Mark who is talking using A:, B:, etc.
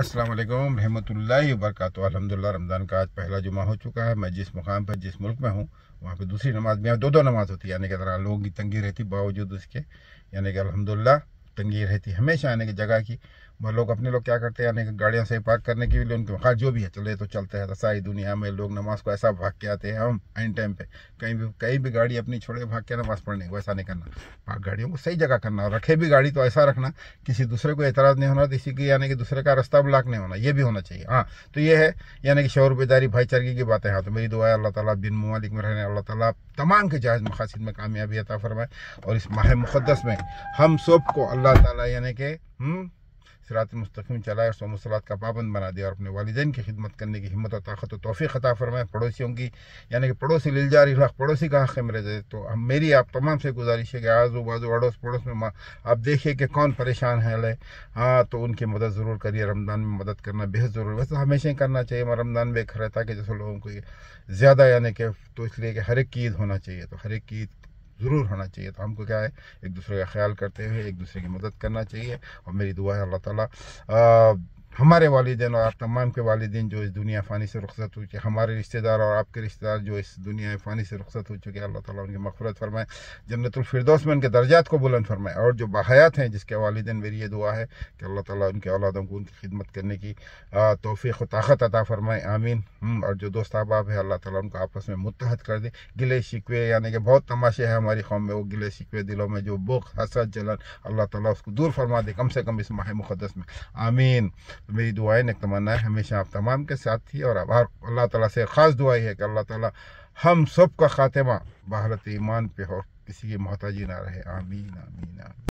A: السلام علیکم رحمۃ اللہ وبرکاتہ الحمدللہ رمضان کا آج پہلا جمعہ ہو چکا ہے میں جس مقام پر جس ملک میں ہوں وہاں پہ دوسری نماز میں دو دو نماز ہوتی ہے یعنی کہ ذرا لوگوں کی تنگی رہتی باوجود اس کے یعنی کہ الحمدللہ تنگی رہتی ہمیشہ یعنی کہ جگہ کی وہ لوگ اپنے لوگ کیا کرتے ہیں یعنی کہ گاڑیوں سے پارک کرنے کے لیے ان کے مقابل جو بھی ہے چلے تو چلتے ہیں رسائی دنیا میں لوگ نماز کو ایسا بھاگ کے آتے ہیں ہم این ٹائم پہ کہیں بھی کہیں بھی گاڑی اپنی چھوڑے بھاگ کے نماز پڑھنے کو ایسا نہیں کرنا پارک گاڑیوں کو صحیح جگہ کرنا اور رکھے بھی گاڑی تو ایسا رکھنا کسی دوسرے کو اعتراض نہیں ہونا کسی کی یعنی کہ دوسرے کا رستہ بلاک نہیں ہونا یہ بھی ہونا چاہیے ہاں تو یہ ہے یعنی کہ شعور بیداری بھائی چارگی کی باتیں ہاں تو میری دعا ہے اللہ تعالیٰ بن ممالک میں رہنے اللہ تعالیٰ تمام کے جہاز مخاصد میں کامیابی عطا فرمائے اور اس ماہ مقدس میں ہم سب کو اللہ تعالیٰ یعنی کہ ہوں صراط مستقیم چلائے اور سو کا پابند بنا دیا اور اپنے والدین کی خدمت کرنے کی ہمت و طاقت و توفیق عطا فرمائے پڑوسیوں کی یعنی کہ پڑوسی لل جاری حق پڑوسی کا حق ہے میرے جائے تو ہم میری آپ تمام سے گزارش ہے کہ آزو بازو اڑوس پڑوس میں آپ دیکھیے کہ کون پریشان ہے لے ہاں تو ان کی مدد ضرور کریے رمضان میں مدد کرنا بےحد ضروری ویسے ہمیشہ ہی کرنا چاہیے ہم رمضان میں ایک رہتا کہ جیسے لوگوں کو زیادہ یعنی کہ تو اس لیے کہ ہر ایک عید ہونا چاہیے تو ہر ایک عید ضرور ہونا چاہیے تو ہم کو کیا ہے ایک دوسرے کا خیال کرتے ہوئے ایک دوسرے کی مدد کرنا چاہیے اور میری دعا ہے اللہ تعالیٰ ہمارے والدین اور آپ تمام کے والدین جو اس دنیا فانی سے رخصت ہو چکے ہمارے رشتہ دار اور آپ کے رشتہ دار جو اس دنیا فانی سے رخصت ہو چکے اللہ تعالیٰ ان کی مغفرت فرمائے جنت الفردوس میں ان کے درجات کو بلند فرمائے اور جو باحیات ہیں جس کے والدین میری یہ دعا ہے کہ اللہ تعالیٰ ان کے اولادوں کو ان کی خدمت کرنے کی توفیق و طاقت عطا فرمائے آمین اور جو دوست احباب ہے اللہ تعالیٰ ان کو آپس میں متحد کر دے گلے شکوے یعنی کہ بہت تماشے ہیں ہماری قوم میں وہ گلے شکوے دلوں میں جو بخ حسد جلن اللہ تعالیٰ اس کو دور فرما دے کم سے کم اس ماہ مقدس میں آمین تو میری دعائیں نیک تمنا ہمیشہ آپ تمام کے ساتھ تھی اور اب اللہ تعالیٰ سے خاص دعا ہے کہ اللہ تعالیٰ ہم سب کا خاتمہ بھارت ایمان پہ ہو کسی کی محتاجی نہ رہے آمین آمین آمین